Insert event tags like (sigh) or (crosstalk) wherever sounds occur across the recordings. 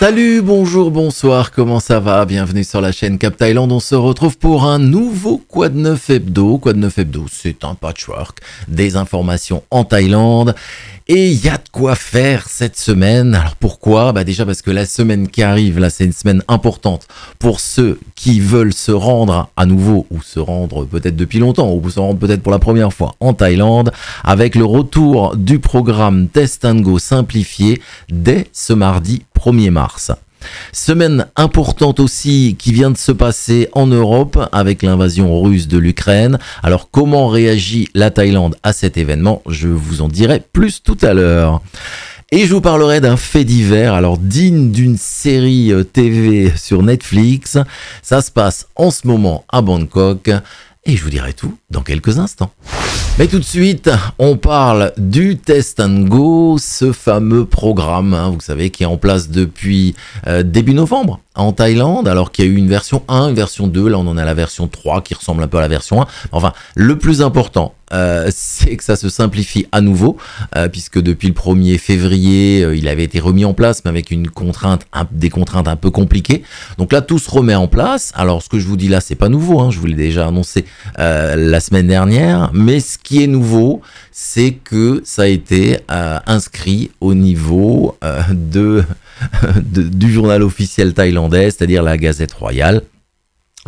Salut, bonjour, bonsoir, comment ça va Bienvenue sur la chaîne Cap Thaïlande. on se retrouve pour un nouveau Quad 9 Hebdo. Quad 9 Hebdo, c'est un patchwork des informations en Thaïlande. Et il y a de quoi faire cette semaine. Alors pourquoi Bah déjà parce que la semaine qui arrive, là c'est une semaine importante pour ceux qui veulent se rendre à nouveau ou se rendre peut-être depuis longtemps ou se rendre peut-être pour la première fois en Thaïlande avec le retour du programme Test Go simplifié dès ce mardi 1er mars. Semaine importante aussi qui vient de se passer en Europe avec l'invasion russe de l'Ukraine. Alors comment réagit la Thaïlande à cet événement Je vous en dirai plus tout à l'heure. Et je vous parlerai d'un fait divers, alors digne d'une série euh, TV sur Netflix. Ça se passe en ce moment à Bangkok et je vous dirai tout dans quelques instants. Mais tout de suite, on parle du Test and Go, ce fameux programme, hein, vous savez, qui est en place depuis euh, début novembre en Thaïlande, alors qu'il y a eu une version 1, une version 2, là on en a la version 3 qui ressemble un peu à la version 1. Enfin, le plus important, euh, (laughs) c'est que ça se simplifie à nouveau, euh, puisque depuis le 1er février, euh, il avait été remis en place, mais avec une contrainte, des contraintes un peu compliquées. Donc là, tout se remet en place. Alors, ce que je vous dis là, c'est pas nouveau. Hein, je vous l'ai déjà annoncé la semaine dernière. Mais ce qui est nouveau, c'est que ça a été inscrit au niveau de (laughs) du journal officiel thaïlandais, c'est-à-dire la Gazette royale.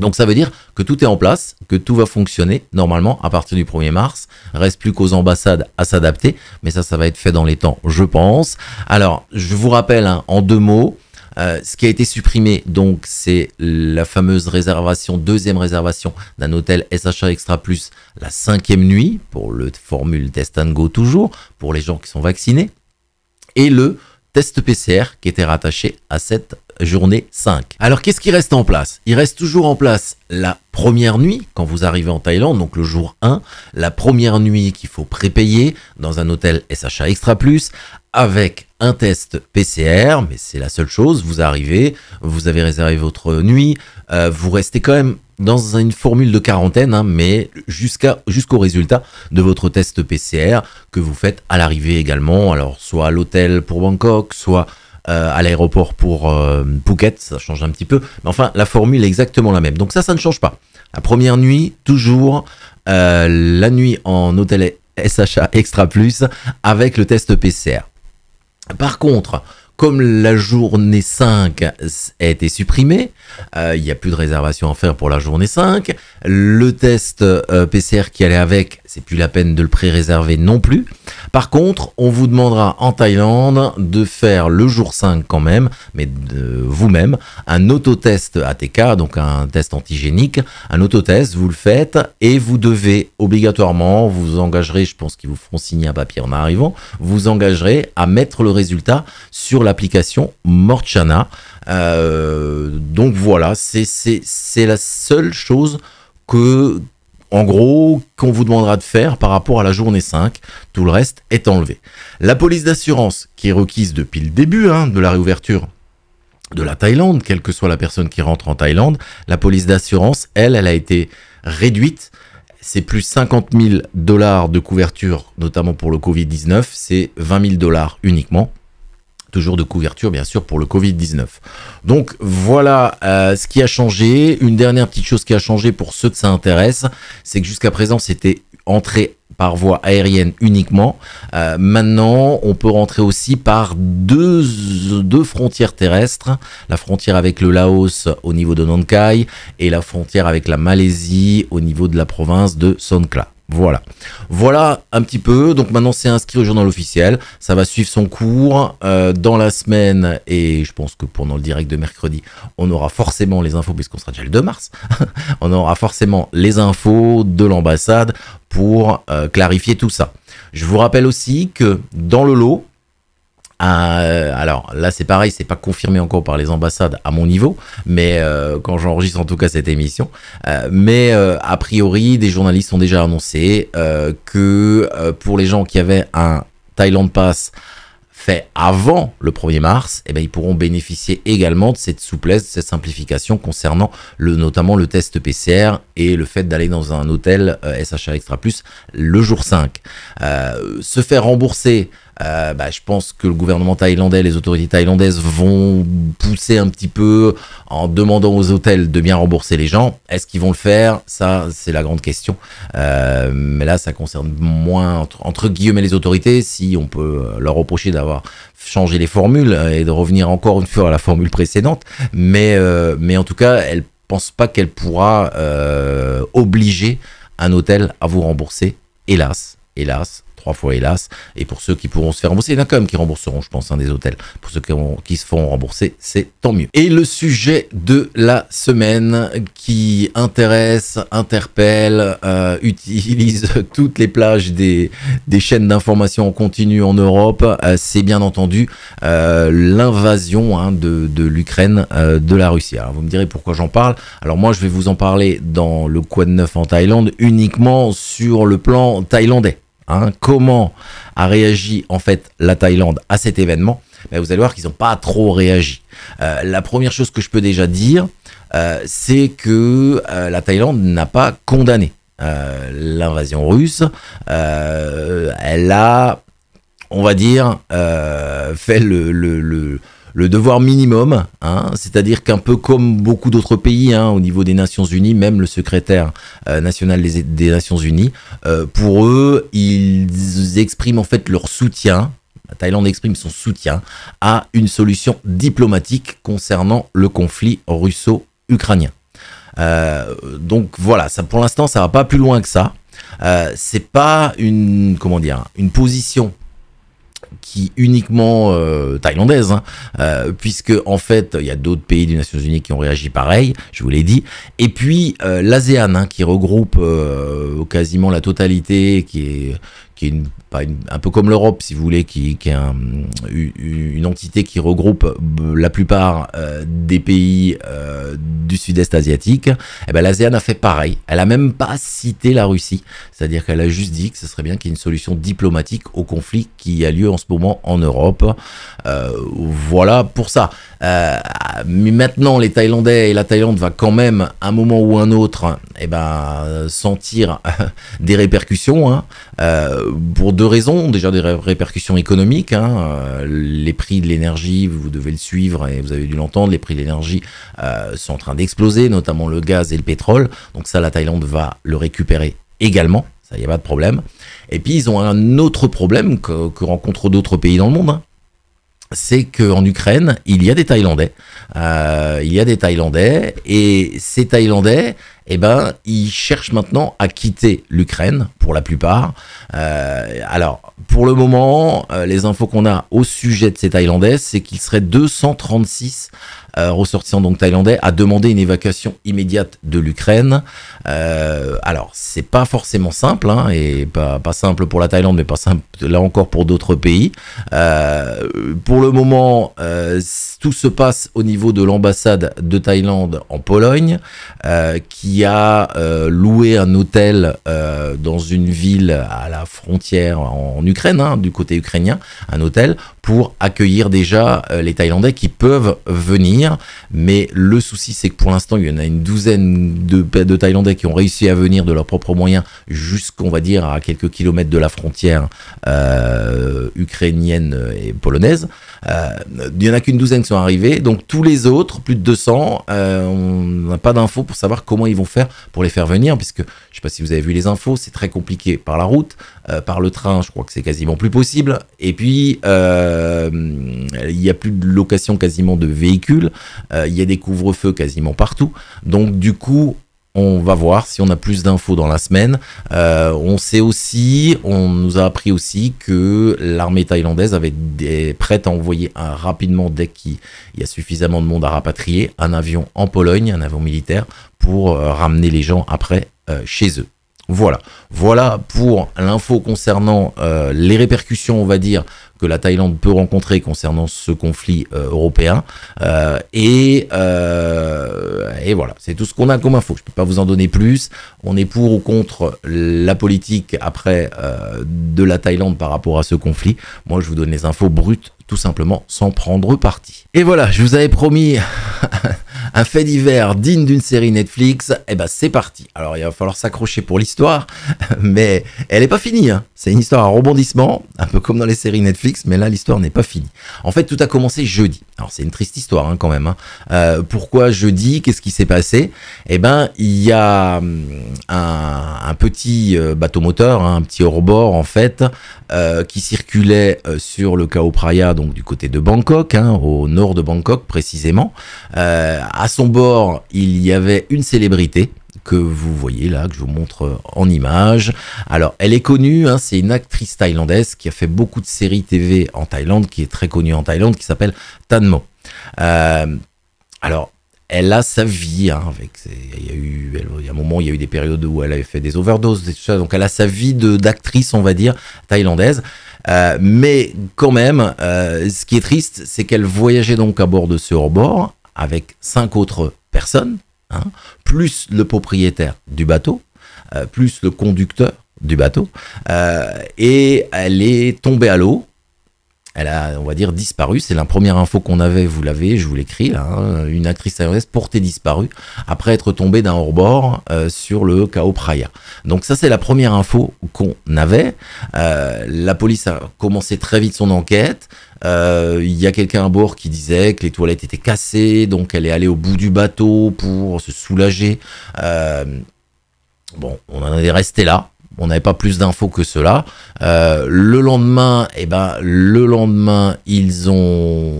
Donc ça veut dire que tout est en place, que tout va fonctionner normalement à partir du 1er mars. Reste plus qu'aux ambassades à s'adapter, mais ça, ça va être fait dans les temps, je pense. Alors, je vous rappelle hein, en deux mots, euh, ce qui a été supprimé, donc, c'est la fameuse réservation, deuxième réservation d'un hôtel SHA Extra Plus, la cinquième nuit, pour le formule Test and Go toujours, pour les gens qui sont vaccinés, et le test PCR qui était rattaché à cette journée 5. Alors qu'est-ce qui reste en place Il reste toujours en place la première nuit quand vous arrivez en Thaïlande, donc le jour 1, la première nuit qu'il faut prépayer dans un hôtel SHA Extra Plus avec un test PCR, mais c'est la seule chose. Vous arrivez, vous avez réservé votre nuit, euh, vous restez quand même dans une formule de quarantaine, hein, mais jusqu'à jusqu'au résultat de votre test PCR que vous faites à l'arrivée également. Alors soit à l'hôtel pour Bangkok, soit euh, à l'aéroport pour euh, Phuket, ça change un petit peu, mais enfin la formule est exactement la même. Donc ça, ça ne change pas. La première nuit, toujours euh, la nuit en hôtel SHA Extra Plus avec le test PCR. Par contre, comme la journée 5 a été supprimée, euh, il n'y a plus de réservation à faire pour la journée 5. Le test euh, PCR qui allait avec, c'est plus la peine de le pré-réserver non plus. Par contre, on vous demandera en Thaïlande de faire le jour 5 quand même, mais vous-même, un autotest ATK, donc un test antigénique. Un autotest, vous le faites et vous devez obligatoirement, vous engagerez, je pense qu'ils vous feront signer un papier en arrivant, vous engagerez à mettre le résultat sur l'application Morchana. Euh, donc voilà, c'est la seule chose que, en gros, qu'on vous demandera de faire par rapport à la journée 5. Tout le reste est enlevé. La police d'assurance, qui est requise depuis le début hein, de la réouverture de la Thaïlande, quelle que soit la personne qui rentre en Thaïlande, la police d'assurance, elle, elle a été réduite. C'est plus 50 000 dollars de couverture, notamment pour le Covid-19, c'est 20 000 dollars uniquement toujours de couverture bien sûr pour le Covid-19. Donc voilà euh, ce qui a changé. Une dernière petite chose qui a changé pour ceux que ça intéresse, c'est que jusqu'à présent c'était entrée par voie aérienne uniquement. Euh, maintenant, on peut rentrer aussi par deux, deux frontières terrestres, la frontière avec le Laos au niveau de Nankai et la frontière avec la Malaisie au niveau de la province de Songkhla. Voilà. Voilà un petit peu. Donc maintenant, c'est inscrit au journal officiel. Ça va suivre son cours euh, dans la semaine. Et je pense que pendant le direct de mercredi, on aura forcément les infos, puisqu'on sera déjà le 2 mars. (laughs) on aura forcément les infos de l'ambassade pour euh, clarifier tout ça. Je vous rappelle aussi que dans le lot, euh, alors là, c'est pareil, c'est pas confirmé encore par les ambassades à mon niveau, mais euh, quand j'enregistre en tout cas cette émission. Euh, mais a priori, des journalistes ont déjà annoncé que pour les gens qui avaient un Thailand Pass fait avant le 1er mars, eh ben, ils pourront bénéficier également de cette souplesse, de cette simplification concernant notamment le test PCR et le fait d'aller dans un hôtel SHR Extra Plus le jour 5. se faire rembourser euh, bah, je pense que le gouvernement thaïlandais, les autorités thaïlandaises vont pousser un petit peu en demandant aux hôtels de bien rembourser les gens. Est-ce qu'ils vont le faire Ça, c'est la grande question. Euh, mais là, ça concerne moins, entre, guillaume guillemets, les autorités, si on peut euh, leur reprocher d'avoir changé les formules et de revenir encore une fois à la formule précédente. Mais, en tout cas, elle pense pas qu'elle pourra obliger un hôtel à vous rembourser, hélas, hélas, trois fois hélas, et pour ceux qui pourront se faire rembourser, il y en a quand même qui rembourseront, je pense, un hein, des hôtels. Pour ceux qui, se font rembourser, c'est tant mieux. Et le sujet de la semaine qui intéresse, interpelle, euh, utilise (laughs) toutes les plages des, des chaînes d'information en continu en Europe, euh, c'est bien entendu euh, l'invasion hein, de, de l'Ukraine de la Russie. Alors vous me direz pourquoi j'en parle. Alors moi je vais vous en parler dans le Quad 9 en Thaïlande uniquement sur le plan thaïlandais. Hein, comment a réagi en fait la Thaïlande à cet événement, ben, vous allez voir qu'ils n'ont pas trop réagi. Euh, la première chose que je peux déjà dire, euh, c'est que euh, la Thaïlande n'a pas condamné l'invasion russe. elle a, on va dire, fait le le devoir minimum, hein, c'est-à-dire qu'un peu comme beaucoup d'autres pays, hein, au niveau des Nations Unies, même le secrétaire euh, national des, Nations Unies, euh, pour eux, ils expriment en fait leur soutien. La Thaïlande exprime son soutien à une solution diplomatique concernant le conflit russo-ukrainien. Euh, donc voilà, pour l'instant, ça va pas plus loin que ça. c'est pas une comment dire une position qui uniquement euh, thaïlandaise, hein, euh, puisque en fait il y a d'autres pays des Nations Unies qui ont réagi pareil, je vous l'ai dit, et puis euh, l'ASEAN hein, qui regroupe quasiment la totalité, qui est qui est une, un peu comme l'Europe, si vous voulez, qui, qui est une entité qui regroupe euh, la plupart euh, des pays euh, du sud-est asiatique, et eh ben, l'ASEAN a fait pareil. Elle a même pas cité la Russie. C'est-à-dire qu'elle a juste dit que ce serait bien qu'il y ait une solution diplomatique au conflit qui a lieu en ce moment en Europe. voilà pour ça. mais maintenant, les Thaïlandais et la Thaïlande va quand même, à un moment ou un autre, et eh ben, sentir (laughs) des répercussions. Hein, pour deux raisons. Déjà des répercussions économiques. Hein. Euh, les prix de l'énergie, vous devez le suivre et vous avez dû l'entendre, les prix de l'énergie euh, sont en train d'exploser, notamment le gaz et le pétrole. Donc ça, la Thaïlande va le récupérer également. Ça, y n'y a pas de problème. Et puis, ils ont un autre problème que, rencontrent d'autres pays dans le monde. Hein c'est qu'en Ukraine, il y a des Thaïlandais. Euh, il y a des Thaïlandais et ces Thaïlandais, eh ben, ils cherchent maintenant à quitter l'Ukraine pour la plupart. Euh, alors, pour le moment, euh, les infos qu'on a au sujet de ces Thaïlandais, c'est qu'il serait 236 euh, ressortissant donc thaïlandais, a demandé une évacuation immédiate de l'Ukraine. Euh, alors, c'est pas forcément simple, hein, et pas, simple pour la Thaïlande, mais pas simple là encore pour d'autres pays. Euh, pour le moment, tout se passe au niveau de l'ambassade de Thaïlande en Pologne, qui a loué un hôtel dans une ville à la frontière en Ukraine, hein, du côté ukrainien, un hôtel pour accueillir déjà les Thaïlandais qui peuvent venir mais le souci, c'est que pour l'instant, il y en a une douzaine de, de Thaïlandais qui ont réussi à venir de leurs propres moyens jusqu'on va dire à quelques kilomètres de la frontière euh, ukrainienne et polonaise. Euh, il y en a qu'une douzaine qui sont arrivés. Donc tous les autres, plus de 200, euh, on n'a pas d'infos pour savoir comment ils vont faire pour les faire venir, puisque je ne sais pas si vous avez vu les infos, c'est très compliqué par la route, par le train, je crois que c'est quasiment plus possible. Et puis il n'y a plus de location quasiment de véhicules. Euh, il y a des couvre-feux quasiment partout. Donc du coup, on va voir si on a plus d'infos dans la semaine. Euh, on sait aussi, on nous a appris aussi que l'armée thaïlandaise avait des, prête à envoyer un, rapidement, dès qu'il y a suffisamment de monde à rapatrier, un avion en Pologne, un avion militaire, pour euh, ramener les gens après chez eux. Voilà, voilà pour l'info concernant les répercussions, on va dire, la Thaïlande peut rencontrer concernant ce conflit euh, européen. Euh, et, euh, et voilà, c'est tout ce qu'on a comme info. Je peux pas vous en donner plus. On est pour ou contre la politique après de la Thaïlande par rapport à ce conflit. Moi, je vous donne les infos brutes tout simplement sans prendre parti. Et voilà, je vous avais promis (laughs) un fait divers digne d'une série Netflix, et eh ben c'est parti. Alors il va falloir s'accrocher pour l'histoire, (laughs) mais elle n'est pas finie. Hein. C'est une histoire à rebondissement, un peu comme dans les séries Netflix, mais là l'histoire n'est pas finie. En fait, tout a commencé jeudi. Alors c'est une triste histoire hein, quand même. Hein. Euh, pourquoi jeudi Qu'est-ce qui s'est passé et eh ben il y a hum, un, petit euh, bateau moteur, un petit hors-bord en fait, euh, qui circulait sur le chaos Praia du côté de Bangkok, hein, au nord de Bangkok précisément. Euh, à son bord, il y avait une célébrité que vous voyez là, que je vous montre en image. Alors, elle est connue, hein, c'est une actrice thaïlandaise qui a fait beaucoup de séries TV en Thaïlande, qui est très connue en Thaïlande, qui s'appelle Tanmo. Euh, alors, elle a sa vie. Hein, avec il, y a eu, un moment, il y a eu des périodes où elle avait fait des overdoses, et ça. Donc elle a sa vie d'actrice, on va dire, thaïlandaise. Euh, mais quand même, euh, ce qui est triste, c'est qu'elle voyageait donc à bord de ce hors-bord avec cinq autres personnes, hein, plus le propriétaire du bateau, euh, plus le conducteur du bateau, et elle est tombée à l'eau elle a, on va dire, disparu. C'est la première info qu'on avait, vous l'avez, je vous l'écris, là, hein. une actrice thaïlandaise portée disparue après être tombée d'un hors-bord euh, sur le chaos Praia. Donc ça, c'est la première info qu'on avait. Euh, la police a commencé très vite son enquête. Euh, il y a quelqu'un à bord qui disait que les toilettes étaient cassées, donc elle est allée au bout du bateau pour se soulager. Bon, on en est resté là on n'avait pas plus d'infos que cela. Euh, le lendemain, eh ben, le lendemain, ils ont,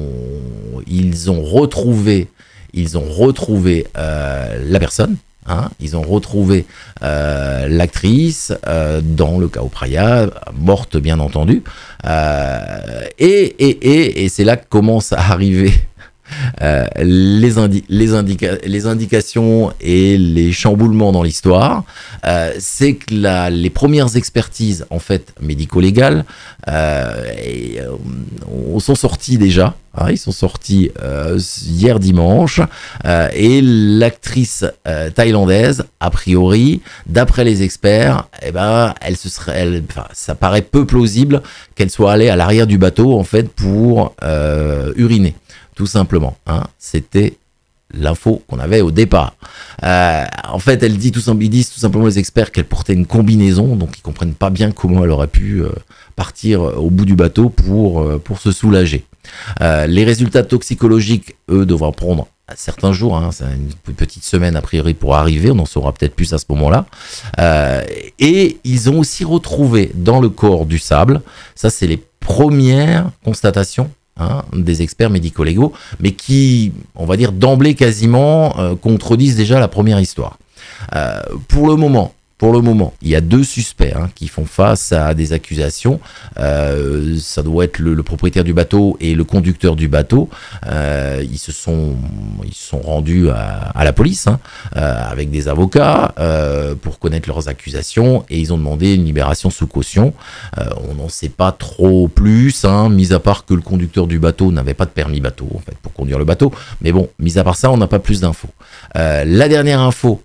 ils ont retrouvé, ils ont retrouvé euh, la personne. Hein. ils ont retrouvé euh, l'actrice dans le cas morte bien entendu. et, et c'est là que commence à arriver euh, les, indications et les chamboulements dans l'histoire, euh, c'est que les premières expertises en fait médico-légales sont euh, sorties déjà ah, ils sont sortis euh, hier dimanche euh, et l'actrice euh, thaïlandaise, a priori, d'après les experts, eh ben, elle se serait, ça paraît peu plausible qu'elle soit allée à l'arrière du bateau en fait pour uriner, tout simplement. Hein. C'était l'info qu'on avait au départ. en fait, elle dit tout, ils disent tout simplement les experts qu'elle portait une combinaison, donc ils comprennent pas bien comment elle aurait pu partir au bout du bateau pour, pour se soulager. Euh, les résultats toxicologiques, eux, devront prendre certains jours, hein, c'est une petite semaine a priori pour arriver, on en saura peut-être plus à ce moment-là. Euh, et ils ont aussi retrouvé dans le corps du sable, ça c'est les premières constatations hein, des experts médico-légaux, mais qui, on va dire, d'emblée quasiment euh, contredisent déjà la première histoire. pour le moment, pour le moment, il y a deux suspects hein, qui font face à des accusations. Euh, ça doit être le, propriétaire du bateau et le conducteur du bateau. Euh, ils se sont, ils sont rendus à, la police hein, euh, avec des avocats pour connaître leurs accusations et ils ont demandé une libération sous caution. on n'en sait pas trop plus, hein, mis à part que le conducteur du bateau n'avait pas de permis bateau pour conduire le bateau. Mais bon, mis à part ça, on n'a pas plus d'infos. la dernière info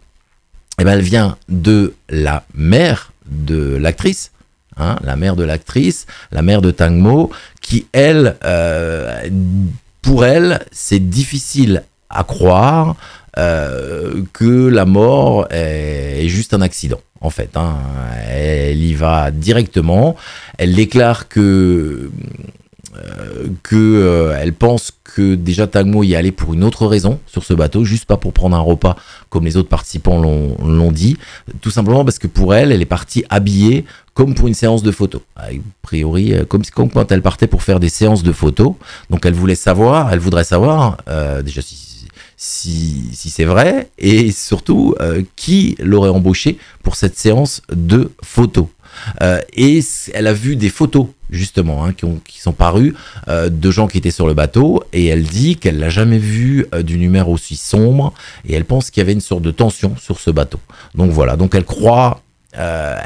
eh ben, elle vient de la mère de l'actrice, hein, la mère de l'actrice, la mère de Tangmo, qui, elle, euh, pour elle, c'est difficile à croire euh, que la mort est, juste un accident. En fait, hein. elle y va directement. Elle déclare que euh, qu'elle euh, pense que déjà Tagmo y est allé pour une autre raison sur ce bateau, juste pas pour prendre un repas comme les autres participants l'ont dit, tout simplement parce que pour elle, elle est partie habillée comme pour une séance de photos. A priori, euh, comme, quand elle partait pour faire des séances de photos, donc elle voulait savoir, elle voudrait savoir déjà si c'est vrai, et surtout qui l'aurait embauchée pour cette séance de photos. Euh, et elle a vu des photos justement hein, qui, sont parues euh, de gens qui étaient sur le bateau et elle dit qu'elle n'a jamais vu euh, d'une humeur aussi sombre et elle pense qu'il y avait une sorte de tension sur ce bateau. Donc voilà, donc elle croit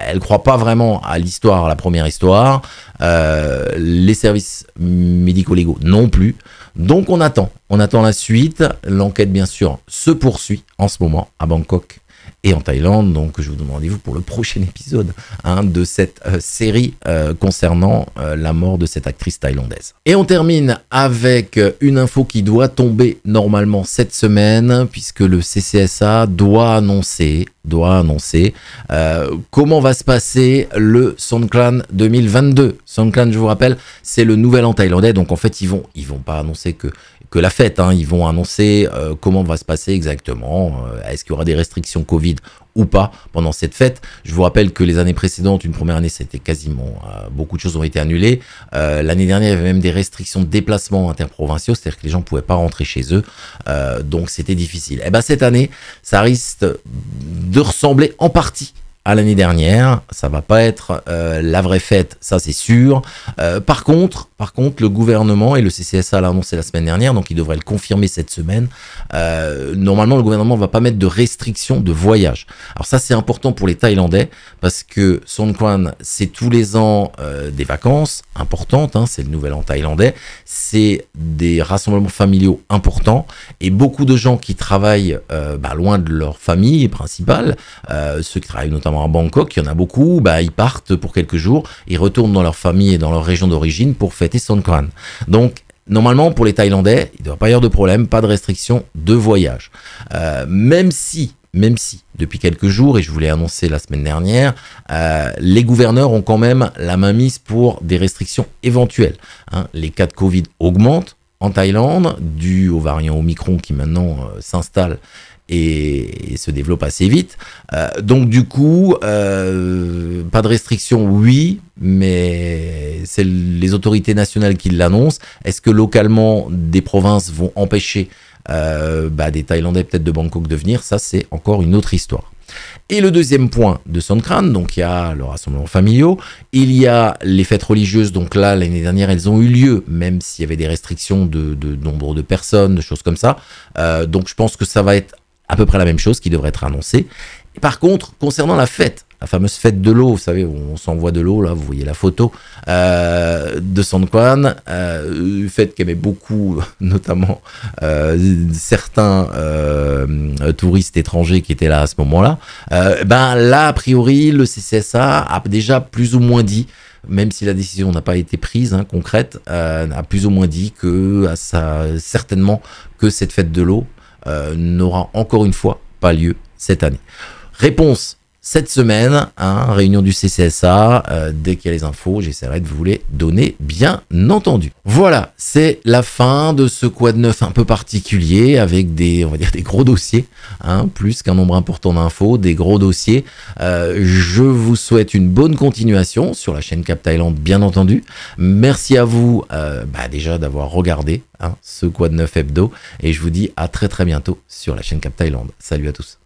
elle croit pas vraiment à l'histoire, à la première histoire. les services médico-légaux non plus. Donc on attend, on attend la suite. L'enquête bien sûr se poursuit en ce moment à Bangkok et en Thaïlande. Donc je vous donne rendez-vous pour le prochain épisode hein, de cette euh, série euh, concernant euh, la mort de cette actrice thaïlandaise. Et on termine avec une info qui doit tomber normalement cette semaine puisque le CCSA doit annoncer doit annoncer comment va se passer le Clan 2022. Clan, je vous rappelle, c'est le nouvel an thaïlandais. Donc en fait, ils vont, ils vont pas annoncer que que la fête. Hein. Ils vont annoncer euh, comment va se passer exactement, euh, est-ce qu'il y aura des restrictions Covid ou pas pendant cette fête. Je vous rappelle que les années précédentes, une première année, c'était quasiment euh, beaucoup de choses ont été annulées. L'année dernière, il y avait même des restrictions de déplacement interprovinciaux, c'est-à-dire que les gens ne pouvaient pas rentrer chez eux, donc c'était difficile. Et eh ben cette année, ça risque de ressembler en partie à l'année dernière. Ça va pas être euh, la vraie fête, ça c'est sûr. Euh, par contre, par contre, le gouvernement et le CCSA l'a annoncé la semaine dernière, donc il devrait le confirmer cette semaine. Euh, normalement, le gouvernement va pas mettre de restrictions de voyage. Alors ça c'est important pour les Thaïlandais parce que son Songkran c'est tous les ans des vacances importantes. Hein, c'est le Nouvel An thaïlandais. C'est des rassemblements familiaux importants et beaucoup de gens qui travaillent bah, loin de leur famille principale, ceux qui travaillent notamment à Bangkok, il y en a beaucoup, bah, ils partent pour quelques jours, ils retournent dans leur famille et dans leur région d'origine pour fêter Songkran. Donc, normalement, pour les Thaïlandais, il ne doit pas y avoir de problème, pas de restriction de voyage. Euh, même si, même si, depuis quelques jours, et je vous l'ai annoncé la semaine dernière, euh, les gouverneurs ont quand même la main mise pour des restrictions éventuelles. Hein. les cas de Covid augmentent en Thaïlande, dû au variant Omicron qui maintenant euh, s'installe et, se développe assez vite. Euh, donc du coup, euh, pas de restriction, oui, mais c'est les autorités nationales qui l'annoncent. Est-ce que localement, des provinces vont empêcher euh, bah, des Thaïlandais peut-être de Bangkok de venir Ça, c'est encore une autre histoire. Et le deuxième point de Songkran, donc il y a le rassemblement familial, il y a les fêtes religieuses, donc là l'année dernière elles ont eu lieu, même s'il y avait des restrictions de, nombre de personnes, de choses comme ça. donc je pense que ça va être à peu près la même chose qui devrait être annoncée. par contre, concernant la fête, la fameuse fête de l'eau, vous savez, on s'envoie de l'eau, là, vous voyez la photo euh, de San Juan, euh, fête qu'aimaient beaucoup, (laughs) notamment euh, certains euh, touristes étrangers qui étaient là à ce moment-là. ben là, a priori, le CCSA a déjà plus ou moins dit même si la décision n'a pas été prise hein, concrète, a plus ou moins dit que certainement que cette fête de l'eau euh, n'aura encore une fois pas lieu cette année. Réponse cette semaine, hein, réunion du CCSA. Euh, dès qu'il y a les infos, j'essaierai de vous les donner, bien entendu. Voilà, c'est la fin de ce quad neuf un peu particulier avec des, on va dire, des gros dossiers, hein, plus qu'un nombre important d'infos, des gros dossiers. Euh, je vous souhaite une bonne continuation sur la chaîne Cap Thaïlande, bien entendu. Merci à vous, euh, bah déjà d'avoir regardé hein, ce quad neuf hebdo, et je vous dis à très très bientôt sur la chaîne Cap Thaïlande. Salut à tous.